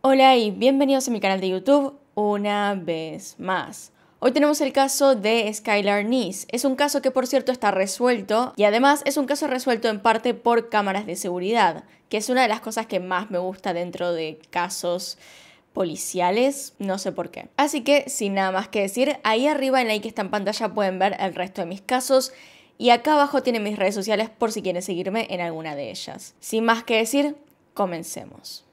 Hola y bienvenidos a mi canal de YouTube una vez más. Hoy tenemos el caso de Skylar Nice. Es un caso que por cierto está resuelto y además es un caso resuelto en parte por cámaras de seguridad, que es una de las cosas que más me gusta dentro de casos policiales, no sé por qué. Así que sin nada más que decir, ahí arriba en la I que está en pantalla pueden ver el resto de mis casos y acá abajo tienen mis redes sociales por si quieren seguirme en alguna de ellas. Sin más que decir, comencemos.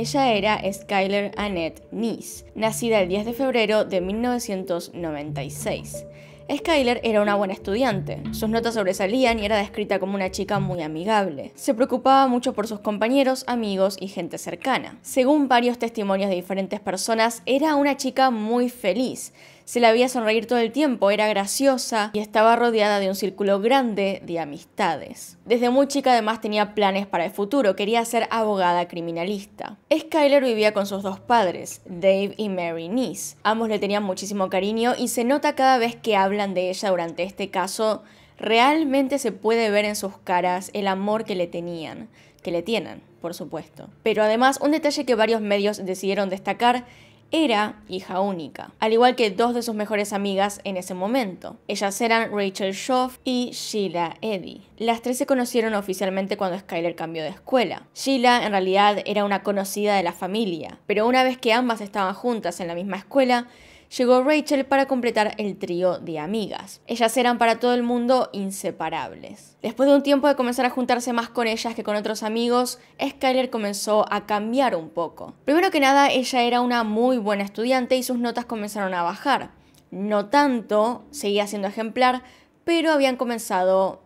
Ella era Skyler Annette Nice, nacida el 10 de febrero de 1996. Skyler era una buena estudiante, sus notas sobresalían y era descrita como una chica muy amigable. Se preocupaba mucho por sus compañeros, amigos y gente cercana. Según varios testimonios de diferentes personas, era una chica muy feliz, se la veía sonreír todo el tiempo, era graciosa y estaba rodeada de un círculo grande de amistades. Desde muy chica además tenía planes para el futuro, quería ser abogada criminalista. Skyler vivía con sus dos padres, Dave y Mary Nice. Ambos le tenían muchísimo cariño y se nota cada vez que hablan de ella durante este caso realmente se puede ver en sus caras el amor que le tenían, que le tienen, por supuesto. Pero además, un detalle que varios medios decidieron destacar era hija única, al igual que dos de sus mejores amigas en ese momento. Ellas eran Rachel Schoff y Sheila Eddy. Las tres se conocieron oficialmente cuando Skyler cambió de escuela. Sheila en realidad era una conocida de la familia, pero una vez que ambas estaban juntas en la misma escuela, llegó Rachel para completar el trío de amigas. Ellas eran para todo el mundo inseparables. Después de un tiempo de comenzar a juntarse más con ellas que con otros amigos, Skyler comenzó a cambiar un poco. Primero que nada, ella era una muy buena estudiante y sus notas comenzaron a bajar. No tanto, seguía siendo ejemplar, pero habían comenzado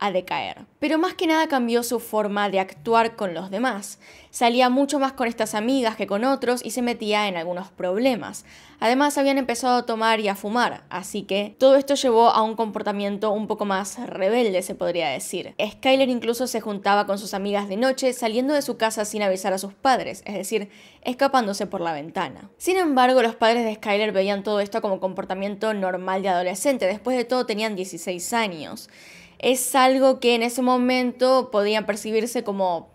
a decaer. Pero más que nada cambió su forma de actuar con los demás. Salía mucho más con estas amigas que con otros y se metía en algunos problemas. Además habían empezado a tomar y a fumar, así que todo esto llevó a un comportamiento un poco más rebelde, se podría decir. Skyler incluso se juntaba con sus amigas de noche saliendo de su casa sin avisar a sus padres, es decir, escapándose por la ventana. Sin embargo, los padres de Skyler veían todo esto como comportamiento normal de adolescente, después de todo tenían 16 años es algo que en ese momento podían percibirse como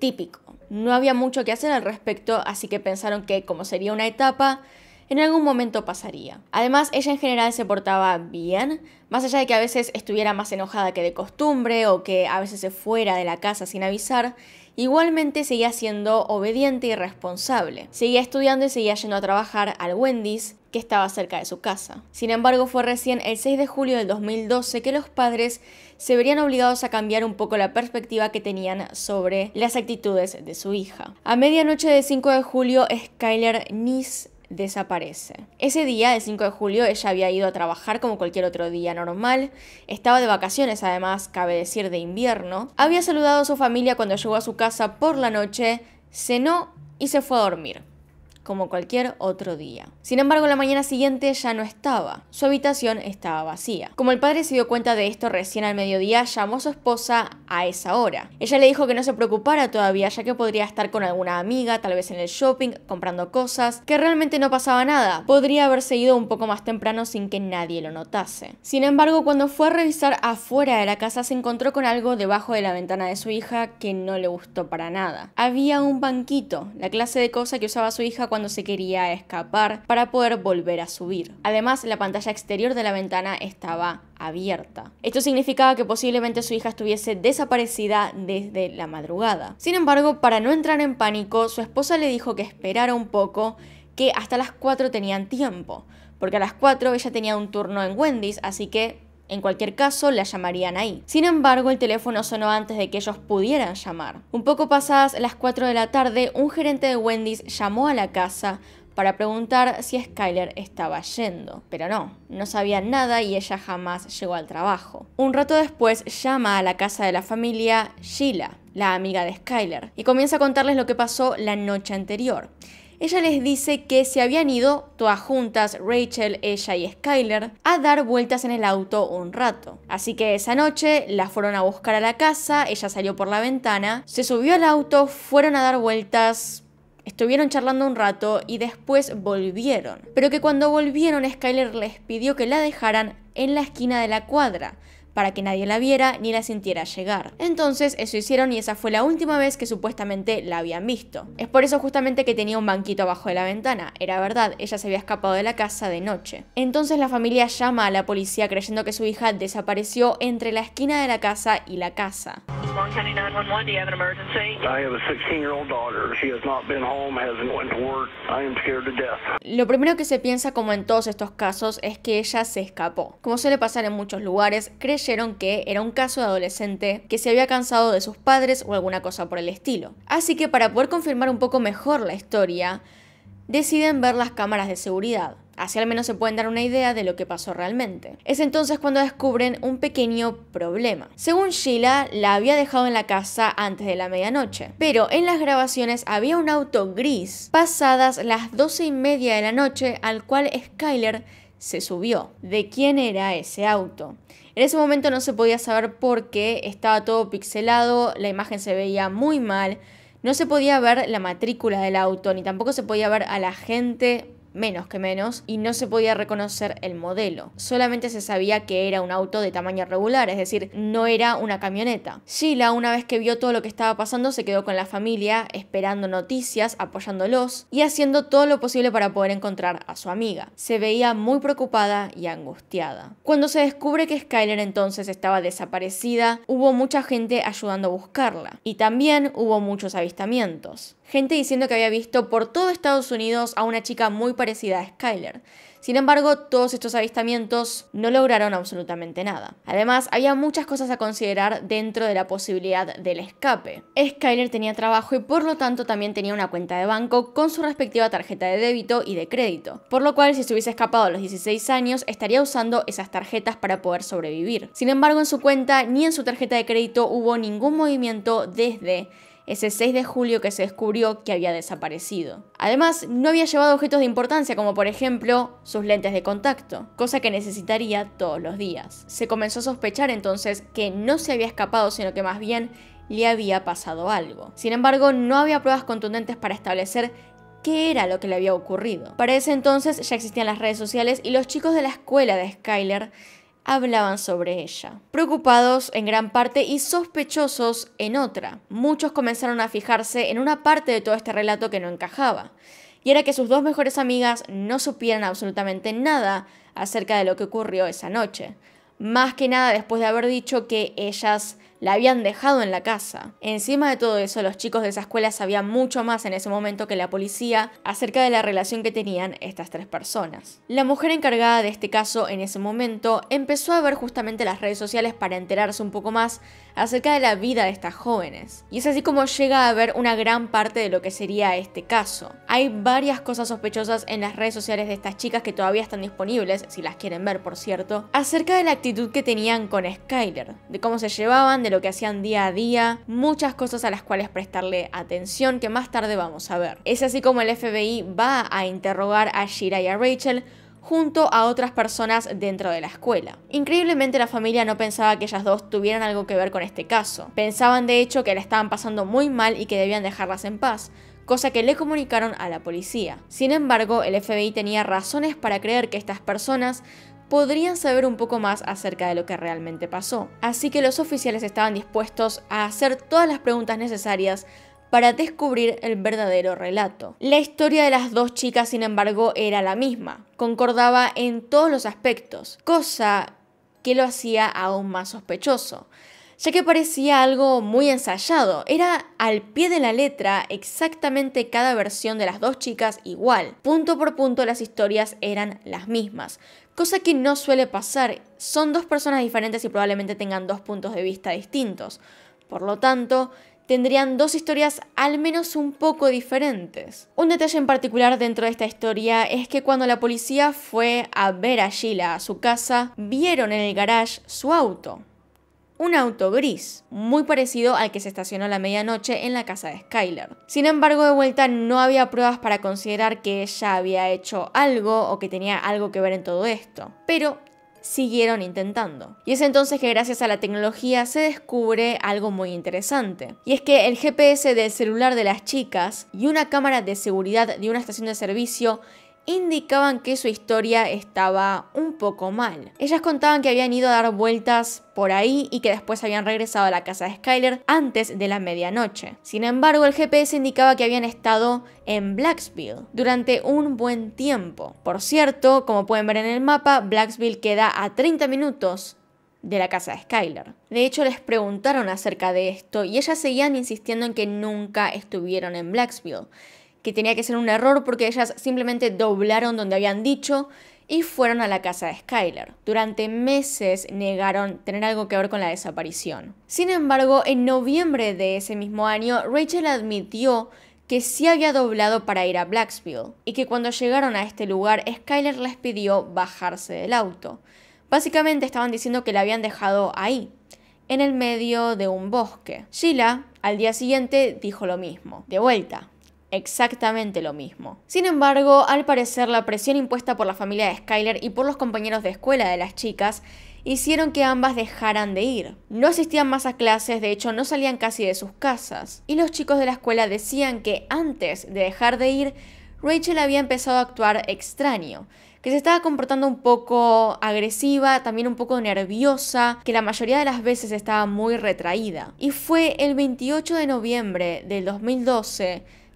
típico. No había mucho que hacer al respecto, así que pensaron que como sería una etapa, en algún momento pasaría. Además, ella en general se portaba bien, más allá de que a veces estuviera más enojada que de costumbre o que a veces se fuera de la casa sin avisar, igualmente seguía siendo obediente y responsable. Seguía estudiando y seguía yendo a trabajar al Wendy's, que estaba cerca de su casa. Sin embargo, fue recién el 6 de julio del 2012 que los padres se verían obligados a cambiar un poco la perspectiva que tenían sobre las actitudes de su hija. A medianoche del 5 de julio, Skyler Nis desaparece. Ese día, el 5 de julio, ella había ido a trabajar como cualquier otro día normal, estaba de vacaciones además, cabe decir de invierno, había saludado a su familia cuando llegó a su casa por la noche, cenó y se fue a dormir como cualquier otro día. Sin embargo, la mañana siguiente ya no estaba. Su habitación estaba vacía. Como el padre se dio cuenta de esto recién al mediodía, llamó a su esposa a esa hora. Ella le dijo que no se preocupara todavía, ya que podría estar con alguna amiga, tal vez en el shopping, comprando cosas, que realmente no pasaba nada. Podría haberse ido un poco más temprano sin que nadie lo notase. Sin embargo, cuando fue a revisar afuera de la casa, se encontró con algo debajo de la ventana de su hija que no le gustó para nada. Había un banquito, la clase de cosa que usaba su hija cuando se quería escapar para poder volver a subir. Además, la pantalla exterior de la ventana estaba abierta. Esto significaba que posiblemente su hija estuviese desaparecida desde la madrugada. Sin embargo, para no entrar en pánico, su esposa le dijo que esperara un poco, que hasta las 4 tenían tiempo, porque a las 4 ella tenía un turno en Wendy's, así que en cualquier caso, la llamarían ahí. Sin embargo, el teléfono sonó antes de que ellos pudieran llamar. Un poco pasadas las 4 de la tarde, un gerente de Wendy's llamó a la casa para preguntar si Skyler estaba yendo. Pero no, no sabía nada y ella jamás llegó al trabajo. Un rato después llama a la casa de la familia Sheila, la amiga de Skyler, y comienza a contarles lo que pasó la noche anterior ella les dice que se habían ido todas juntas, Rachel, ella y Skyler, a dar vueltas en el auto un rato. Así que esa noche la fueron a buscar a la casa, ella salió por la ventana, se subió al auto, fueron a dar vueltas Estuvieron charlando un rato y después volvieron. Pero que cuando volvieron Skyler les pidió que la dejaran en la esquina de la cuadra, para que nadie la viera ni la sintiera llegar. Entonces eso hicieron y esa fue la última vez que supuestamente la habían visto. Es por eso justamente que tenía un banquito abajo de la ventana, era verdad, ella se había escapado de la casa de noche. Entonces la familia llama a la policía creyendo que su hija desapareció entre la esquina de la casa y la casa. Lo primero que se piensa, como en todos estos casos, es que ella se escapó. Como suele pasar en muchos lugares, creyeron que era un caso de adolescente que se había cansado de sus padres o alguna cosa por el estilo. Así que para poder confirmar un poco mejor la historia, deciden ver las cámaras de seguridad. Así al menos se pueden dar una idea de lo que pasó realmente. Es entonces cuando descubren un pequeño problema. Según Sheila, la había dejado en la casa antes de la medianoche, pero en las grabaciones había un auto gris pasadas las 12 y media de la noche al cual Skyler se subió. ¿De quién era ese auto? En ese momento no se podía saber por qué, estaba todo pixelado, la imagen se veía muy mal, no se podía ver la matrícula del auto, ni tampoco se podía ver a la gente menos que menos, y no se podía reconocer el modelo. Solamente se sabía que era un auto de tamaño regular, es decir, no era una camioneta. Sheila, una vez que vio todo lo que estaba pasando, se quedó con la familia, esperando noticias, apoyándolos y haciendo todo lo posible para poder encontrar a su amiga. Se veía muy preocupada y angustiada. Cuando se descubre que Skyler entonces estaba desaparecida, hubo mucha gente ayudando a buscarla, y también hubo muchos avistamientos gente diciendo que había visto por todo Estados Unidos a una chica muy parecida a Skyler. Sin embargo, todos estos avistamientos no lograron absolutamente nada. Además, había muchas cosas a considerar dentro de la posibilidad del escape. Skyler tenía trabajo y por lo tanto también tenía una cuenta de banco con su respectiva tarjeta de débito y de crédito, por lo cual si se hubiese escapado a los 16 años estaría usando esas tarjetas para poder sobrevivir. Sin embargo, en su cuenta ni en su tarjeta de crédito hubo ningún movimiento desde ese 6 de julio que se descubrió que había desaparecido. Además, no había llevado objetos de importancia como por ejemplo sus lentes de contacto, cosa que necesitaría todos los días. Se comenzó a sospechar entonces que no se había escapado, sino que más bien le había pasado algo. Sin embargo, no había pruebas contundentes para establecer qué era lo que le había ocurrido. Para ese entonces ya existían las redes sociales y los chicos de la escuela de Skyler hablaban sobre ella. Preocupados en gran parte y sospechosos en otra, muchos comenzaron a fijarse en una parte de todo este relato que no encajaba, y era que sus dos mejores amigas no supieran absolutamente nada acerca de lo que ocurrió esa noche, más que nada después de haber dicho que ellas la habían dejado en la casa. Encima de todo eso, los chicos de esa escuela sabían mucho más en ese momento que la policía acerca de la relación que tenían estas tres personas. La mujer encargada de este caso en ese momento empezó a ver justamente las redes sociales para enterarse un poco más acerca de la vida de estas jóvenes. Y es así como llega a ver una gran parte de lo que sería este caso. Hay varias cosas sospechosas en las redes sociales de estas chicas que todavía están disponibles, si las quieren ver por cierto, acerca de la actitud que tenían con Skyler, de cómo se llevaban, de lo que hacían día a día, muchas cosas a las cuales prestarle atención que más tarde vamos a ver. Es así como el FBI va a interrogar a Shira y a Rachel junto a otras personas dentro de la escuela. Increíblemente la familia no pensaba que ellas dos tuvieran algo que ver con este caso. Pensaban de hecho que la estaban pasando muy mal y que debían dejarlas en paz, cosa que le comunicaron a la policía. Sin embargo, el FBI tenía razones para creer que estas personas podrían saber un poco más acerca de lo que realmente pasó. Así que los oficiales estaban dispuestos a hacer todas las preguntas necesarias para descubrir el verdadero relato. La historia de las dos chicas, sin embargo, era la misma, concordaba en todos los aspectos, cosa que lo hacía aún más sospechoso, ya que parecía algo muy ensayado, era al pie de la letra exactamente cada versión de las dos chicas igual, punto por punto las historias eran las mismas, cosa que no suele pasar, son dos personas diferentes y probablemente tengan dos puntos de vista distintos. Por lo tanto, tendrían dos historias al menos un poco diferentes. Un detalle en particular dentro de esta historia es que cuando la policía fue a ver a Sheila a su casa, vieron en el garage su auto. Un auto gris, muy parecido al que se estacionó a la medianoche en la casa de Skyler. Sin embargo, de vuelta no había pruebas para considerar que ella había hecho algo o que tenía algo que ver en todo esto. Pero siguieron intentando. Y es entonces que gracias a la tecnología se descubre algo muy interesante. Y es que el GPS del celular de las chicas y una cámara de seguridad de una estación de servicio indicaban que su historia estaba un poco mal. Ellas contaban que habían ido a dar vueltas por ahí y que después habían regresado a la casa de Skyler antes de la medianoche. Sin embargo, el GPS indicaba que habían estado en Blacksville durante un buen tiempo. Por cierto, como pueden ver en el mapa, Blacksville queda a 30 minutos de la casa de Skyler. De hecho, les preguntaron acerca de esto y ellas seguían insistiendo en que nunca estuvieron en Blacksville que tenía que ser un error porque ellas simplemente doblaron donde habían dicho y fueron a la casa de Skyler. Durante meses negaron tener algo que ver con la desaparición. Sin embargo, en noviembre de ese mismo año, Rachel admitió que sí había doblado para ir a Blacksville y que cuando llegaron a este lugar, Skyler les pidió bajarse del auto. Básicamente estaban diciendo que la habían dejado ahí, en el medio de un bosque. Sheila, al día siguiente, dijo lo mismo, de vuelta exactamente lo mismo. Sin embargo, al parecer la presión impuesta por la familia de Skyler y por los compañeros de escuela de las chicas hicieron que ambas dejaran de ir. No asistían más a clases, de hecho no salían casi de sus casas. Y los chicos de la escuela decían que antes de dejar de ir, Rachel había empezado a actuar extraño, que se estaba comportando un poco agresiva, también un poco nerviosa, que la mayoría de las veces estaba muy retraída. Y fue el 28 de noviembre del 2012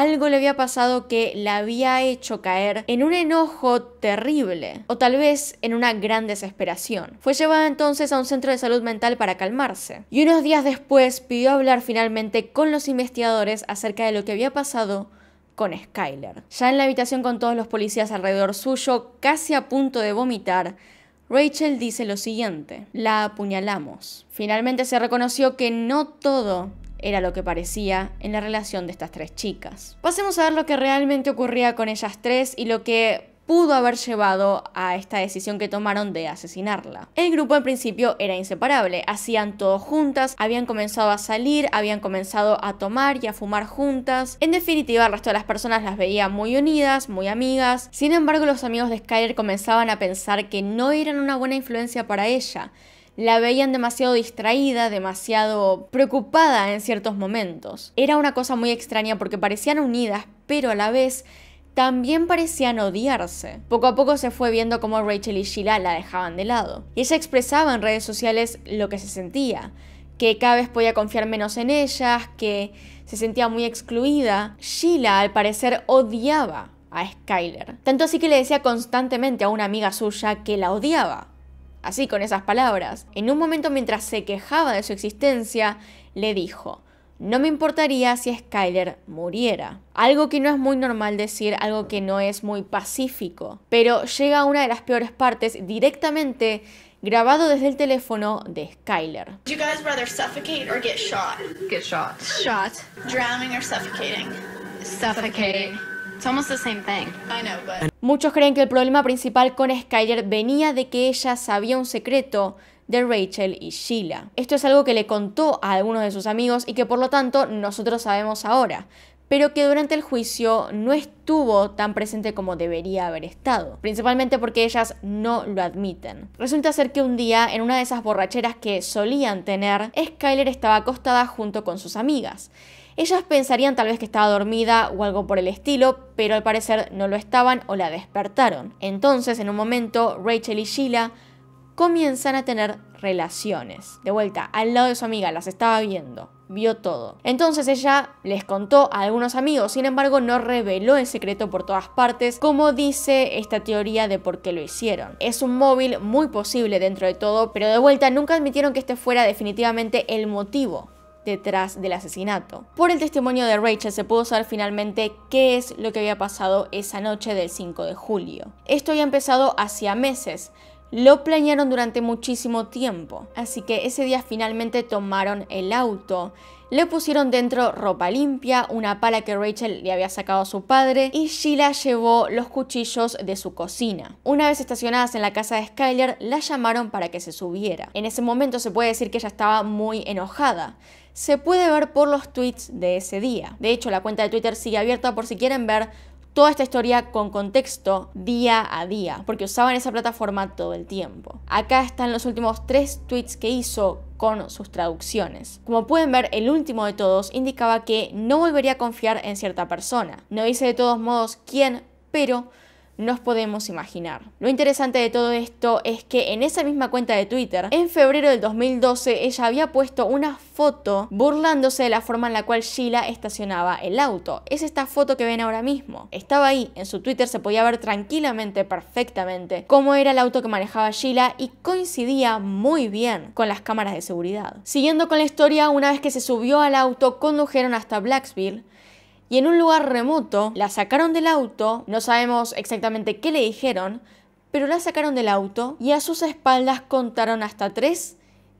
algo le había pasado que la había hecho caer en un enojo terrible o tal vez en una gran desesperación. Fue llevada entonces a un centro de salud mental para calmarse y unos días después pidió hablar finalmente con los investigadores acerca de lo que había pasado con Skyler. Ya en la habitación con todos los policías alrededor suyo, casi a punto de vomitar, Rachel dice lo siguiente, la apuñalamos. Finalmente se reconoció que no todo era lo que parecía en la relación de estas tres chicas. Pasemos a ver lo que realmente ocurría con ellas tres y lo que pudo haber llevado a esta decisión que tomaron de asesinarla. El grupo en principio era inseparable, hacían todo juntas, habían comenzado a salir, habían comenzado a tomar y a fumar juntas. En definitiva, el resto de las personas las veía muy unidas, muy amigas. Sin embargo, los amigos de Skyler comenzaban a pensar que no eran una buena influencia para ella la veían demasiado distraída, demasiado preocupada en ciertos momentos. Era una cosa muy extraña porque parecían unidas, pero a la vez también parecían odiarse. Poco a poco se fue viendo cómo Rachel y Sheila la dejaban de lado. Y ella expresaba en redes sociales lo que se sentía, que cada vez podía confiar menos en ellas, que se sentía muy excluida. Sheila al parecer odiaba a Skyler. Tanto así que le decía constantemente a una amiga suya que la odiaba así con esas palabras. En un momento mientras se quejaba de su existencia, le dijo, no me importaría si Skyler muriera. Algo que no es muy normal decir, algo que no es muy pacífico. Pero llega a una de las peores partes directamente grabado desde el teléfono de Skyler. suffocate Get shot. Shot. Drowning Muchos creen que el problema principal con Skyler venía de que ella sabía un secreto de Rachel y Sheila. Esto es algo que le contó a algunos de sus amigos y que por lo tanto nosotros sabemos ahora, pero que durante el juicio no estuvo tan presente como debería haber estado, principalmente porque ellas no lo admiten. Resulta ser que un día, en una de esas borracheras que solían tener, Skyler estaba acostada junto con sus amigas ellas pensarían tal vez que estaba dormida o algo por el estilo, pero al parecer no lo estaban o la despertaron. Entonces, en un momento, Rachel y Sheila comienzan a tener relaciones. De vuelta, al lado de su amiga, las estaba viendo, vio todo. Entonces ella les contó a algunos amigos, sin embargo no reveló en secreto por todas partes, como dice esta teoría de por qué lo hicieron. Es un móvil muy posible dentro de todo, pero de vuelta nunca admitieron que este fuera definitivamente el motivo detrás del asesinato. Por el testimonio de Rachel se pudo saber finalmente qué es lo que había pasado esa noche del 5 de julio. Esto había empezado hacía meses, lo planearon durante muchísimo tiempo, así que ese día finalmente tomaron el auto le pusieron dentro ropa limpia, una pala que Rachel le había sacado a su padre y Sheila llevó los cuchillos de su cocina. Una vez estacionadas en la casa de Skyler, la llamaron para que se subiera. En ese momento se puede decir que ella estaba muy enojada se puede ver por los tweets de ese día. De hecho, la cuenta de Twitter sigue abierta por si quieren ver toda esta historia con contexto día a día, porque usaban esa plataforma todo el tiempo. Acá están los últimos tres tweets que hizo con sus traducciones. Como pueden ver, el último de todos indicaba que no volvería a confiar en cierta persona. No dice de todos modos quién, pero nos podemos imaginar. Lo interesante de todo esto es que en esa misma cuenta de Twitter, en febrero del 2012, ella había puesto una foto burlándose de la forma en la cual Sheila estacionaba el auto. Es esta foto que ven ahora mismo. Estaba ahí, en su Twitter se podía ver tranquilamente, perfectamente, cómo era el auto que manejaba Sheila y coincidía muy bien con las cámaras de seguridad. Siguiendo con la historia, una vez que se subió al auto, condujeron hasta Blacksville, y en un lugar remoto la sacaron del auto, no sabemos exactamente qué le dijeron, pero la sacaron del auto y a sus espaldas contaron hasta tres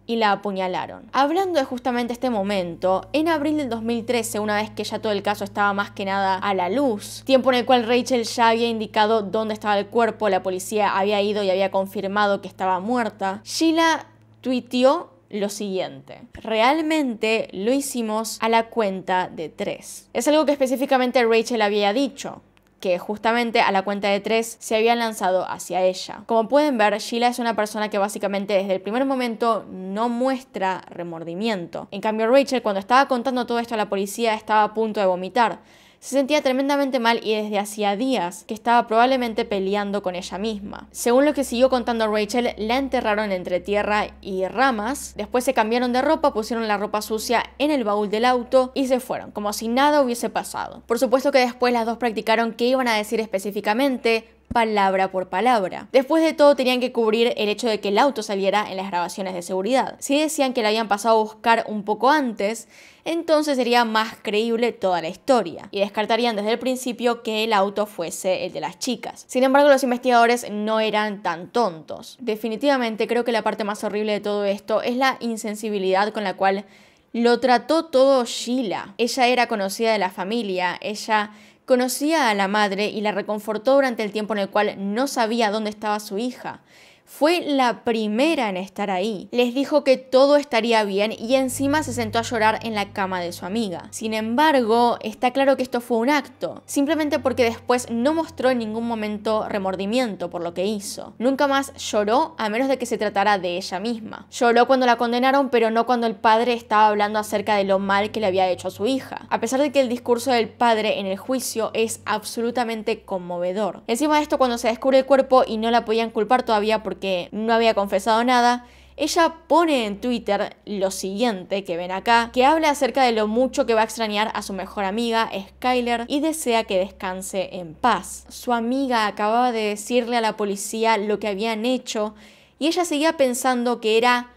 y la apuñalaron. Hablando de justamente este momento, en abril del 2013, una vez que ya todo el caso estaba más que nada a la luz, tiempo en el cual Rachel ya había indicado dónde estaba el cuerpo, la policía había ido y había confirmado que estaba muerta, Sheila tuiteó lo siguiente. Realmente lo hicimos a la cuenta de tres. Es algo que específicamente Rachel había dicho que justamente a la cuenta de tres se habían lanzado hacia ella. Como pueden ver, Sheila es una persona que básicamente desde el primer momento no muestra remordimiento. En cambio, Rachel cuando estaba contando todo esto a la policía estaba a punto de vomitar se sentía tremendamente mal y desde hacía días que estaba probablemente peleando con ella misma. Según lo que siguió contando Rachel, la enterraron entre tierra y ramas, después se cambiaron de ropa, pusieron la ropa sucia en el baúl del auto y se fueron, como si nada hubiese pasado. Por supuesto que después las dos practicaron qué iban a decir específicamente, palabra por palabra. Después de todo tenían que cubrir el hecho de que el auto saliera en las grabaciones de seguridad. Si decían que la habían pasado a buscar un poco antes, entonces sería más creíble toda la historia y descartarían desde el principio que el auto fuese el de las chicas. Sin embargo, los investigadores no eran tan tontos. Definitivamente creo que la parte más horrible de todo esto es la insensibilidad con la cual lo trató todo Sheila. Ella era conocida de la familia, ella Conocía a la madre y la reconfortó durante el tiempo en el cual no sabía dónde estaba su hija fue la primera en estar ahí. Les dijo que todo estaría bien y encima se sentó a llorar en la cama de su amiga. Sin embargo, está claro que esto fue un acto, simplemente porque después no mostró en ningún momento remordimiento por lo que hizo. Nunca más lloró a menos de que se tratara de ella misma. Lloró cuando la condenaron, pero no cuando el padre estaba hablando acerca de lo mal que le había hecho a su hija. A pesar de que el discurso del padre en el juicio es absolutamente conmovedor. Encima de esto, cuando se descubre el cuerpo y no la podían culpar todavía que no había confesado nada, ella pone en Twitter lo siguiente que ven acá, que habla acerca de lo mucho que va a extrañar a su mejor amiga, Skyler, y desea que descanse en paz. Su amiga acababa de decirle a la policía lo que habían hecho y ella seguía pensando que era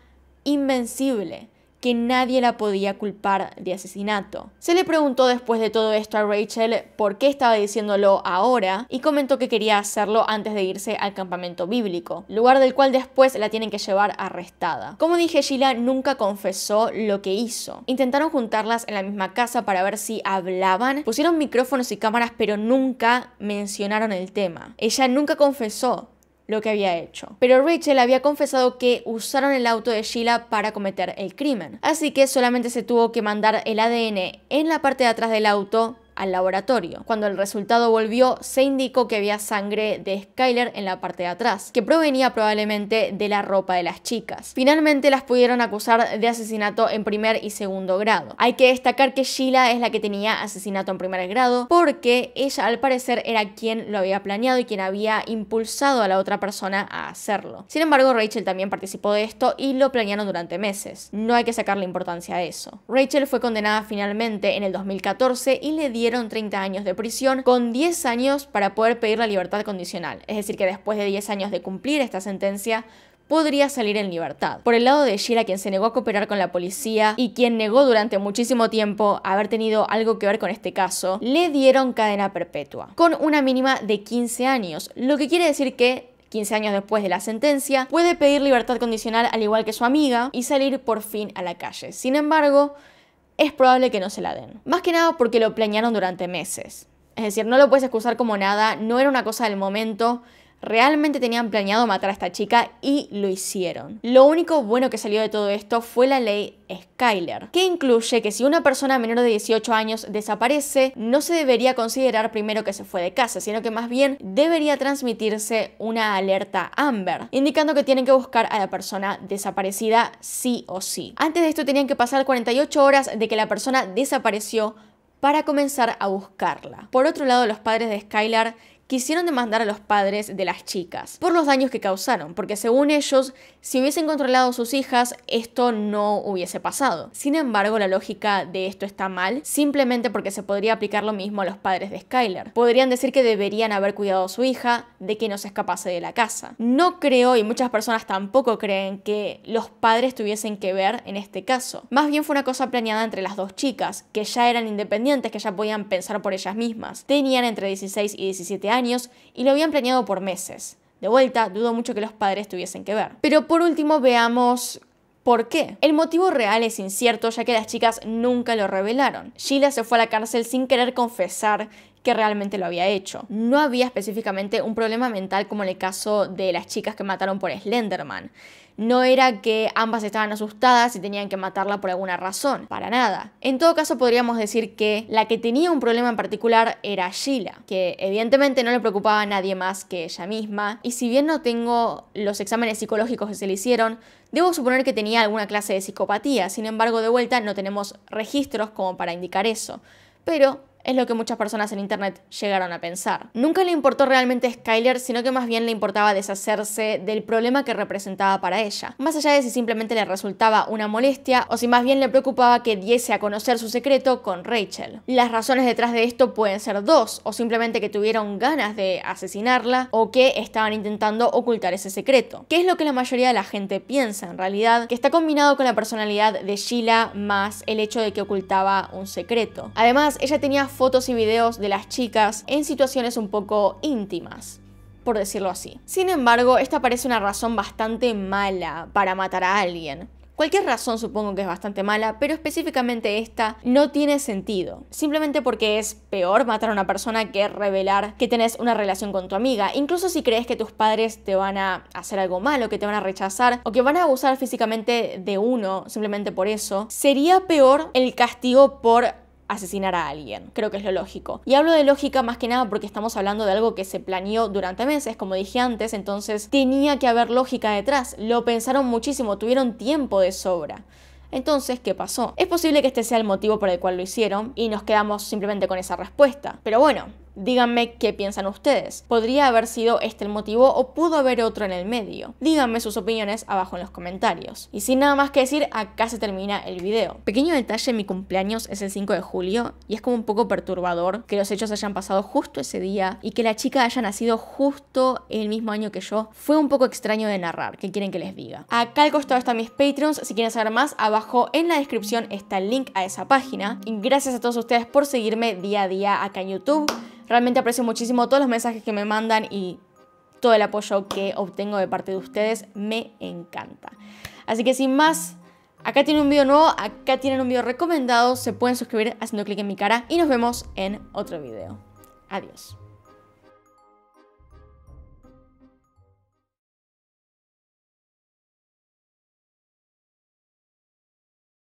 invencible, que nadie la podía culpar de asesinato. Se le preguntó después de todo esto a Rachel por qué estaba diciéndolo ahora y comentó que quería hacerlo antes de irse al campamento bíblico, lugar del cual después la tienen que llevar arrestada. Como dije, Sheila nunca confesó lo que hizo. Intentaron juntarlas en la misma casa para ver si hablaban, pusieron micrófonos y cámaras pero nunca mencionaron el tema. Ella nunca confesó lo que había hecho. Pero Rachel había confesado que usaron el auto de Sheila para cometer el crimen, así que solamente se tuvo que mandar el ADN en la parte de atrás del auto al laboratorio. Cuando el resultado volvió, se indicó que había sangre de Skyler en la parte de atrás, que provenía probablemente de la ropa de las chicas. Finalmente las pudieron acusar de asesinato en primer y segundo grado. Hay que destacar que Sheila es la que tenía asesinato en primer grado porque ella al parecer era quien lo había planeado y quien había impulsado a la otra persona a hacerlo. Sin embargo, Rachel también participó de esto y lo planearon durante meses. No hay que sacarle importancia a eso. Rachel fue condenada finalmente en el 2014 y le dieron 30 años de prisión con 10 años para poder pedir la libertad condicional, es decir, que después de 10 años de cumplir esta sentencia, podría salir en libertad. Por el lado de Shira, quien se negó a cooperar con la policía y quien negó durante muchísimo tiempo haber tenido algo que ver con este caso, le dieron cadena perpetua, con una mínima de 15 años, lo que quiere decir que 15 años después de la sentencia, puede pedir libertad condicional al igual que su amiga y salir por fin a la calle. Sin embargo, es probable que no se la den. Más que nada porque lo planearon durante meses. Es decir, no lo puedes excusar como nada, no era una cosa del momento, Realmente tenían planeado matar a esta chica y lo hicieron. Lo único bueno que salió de todo esto fue la ley Skyler, que incluye que si una persona menor de 18 años desaparece, no se debería considerar primero que se fue de casa, sino que más bien debería transmitirse una alerta Amber, indicando que tienen que buscar a la persona desaparecida sí o sí. Antes de esto tenían que pasar 48 horas de que la persona desapareció para comenzar a buscarla. Por otro lado, los padres de Skylar quisieron demandar a los padres de las chicas por los daños que causaron, porque según ellos, si hubiesen controlado a sus hijas, esto no hubiese pasado. Sin embargo, la lógica de esto está mal, simplemente porque se podría aplicar lo mismo a los padres de Skyler. Podrían decir que deberían haber cuidado a su hija de que no se escapase de la casa. No creo, y muchas personas tampoco creen, que los padres tuviesen que ver en este caso. Más bien fue una cosa planeada entre las dos chicas, que ya eran independientes, que ya podían pensar por ellas mismas. Tenían entre 16 y 17 años y lo habían planeado por meses. De vuelta, dudo mucho que los padres tuviesen que ver. Pero por último veamos ¿Por qué? El motivo real es incierto ya que las chicas nunca lo revelaron. Sheila se fue a la cárcel sin querer confesar que realmente lo había hecho. No había específicamente un problema mental como en el caso de las chicas que mataron por Slenderman, no era que ambas estaban asustadas y tenían que matarla por alguna razón, para nada. En todo caso podríamos decir que la que tenía un problema en particular era Sheila, que evidentemente no le preocupaba a nadie más que ella misma, y si bien no tengo los exámenes psicológicos que se le hicieron, Debo suponer que tenía alguna clase de psicopatía, sin embargo de vuelta no tenemos registros como para indicar eso. Pero es lo que muchas personas en Internet llegaron a pensar. Nunca le importó realmente Skyler, sino que más bien le importaba deshacerse del problema que representaba para ella, más allá de si simplemente le resultaba una molestia o si más bien le preocupaba que diese a conocer su secreto con Rachel. Las razones detrás de esto pueden ser dos, o simplemente que tuvieron ganas de asesinarla o que estaban intentando ocultar ese secreto, qué es lo que la mayoría de la gente piensa en realidad, que está combinado con la personalidad de Sheila más el hecho de que ocultaba un secreto. Además, ella tenía fotos y videos de las chicas en situaciones un poco íntimas por decirlo así. Sin embargo, esta parece una razón bastante mala para matar a alguien. Cualquier razón supongo que es bastante mala, pero específicamente esta no tiene sentido. Simplemente porque es peor matar a una persona que revelar que tenés una relación con tu amiga, incluso si crees que tus padres te van a hacer algo malo, que te van a rechazar o que van a abusar físicamente de uno simplemente por eso. Sería peor el castigo por asesinar a alguien. Creo que es lo lógico. Y hablo de lógica más que nada porque estamos hablando de algo que se planeó durante meses, como dije antes, entonces tenía que haber lógica detrás. Lo pensaron muchísimo, tuvieron tiempo de sobra. Entonces, ¿qué pasó? Es posible que este sea el motivo por el cual lo hicieron y nos quedamos simplemente con esa respuesta. Pero bueno, Díganme qué piensan ustedes. ¿Podría haber sido este el motivo o pudo haber otro en el medio? Díganme sus opiniones abajo en los comentarios. Y sin nada más que decir, acá se termina el video. Pequeño detalle, mi cumpleaños es el 5 de julio y es como un poco perturbador que los hechos hayan pasado justo ese día y que la chica haya nacido justo el mismo año que yo. Fue un poco extraño de narrar, ¿qué quieren que les diga? Acá al costado están mis Patreons, si quieren saber más, abajo en la descripción está el link a esa página. Y gracias a todos ustedes por seguirme día a día acá en YouTube. Realmente aprecio muchísimo todos los mensajes que me mandan y todo el apoyo que obtengo de parte de ustedes. Me encanta. Así que sin más, acá tienen un video nuevo, acá tienen un video recomendado. Se pueden suscribir haciendo clic en mi cara y nos vemos en otro video. Adiós.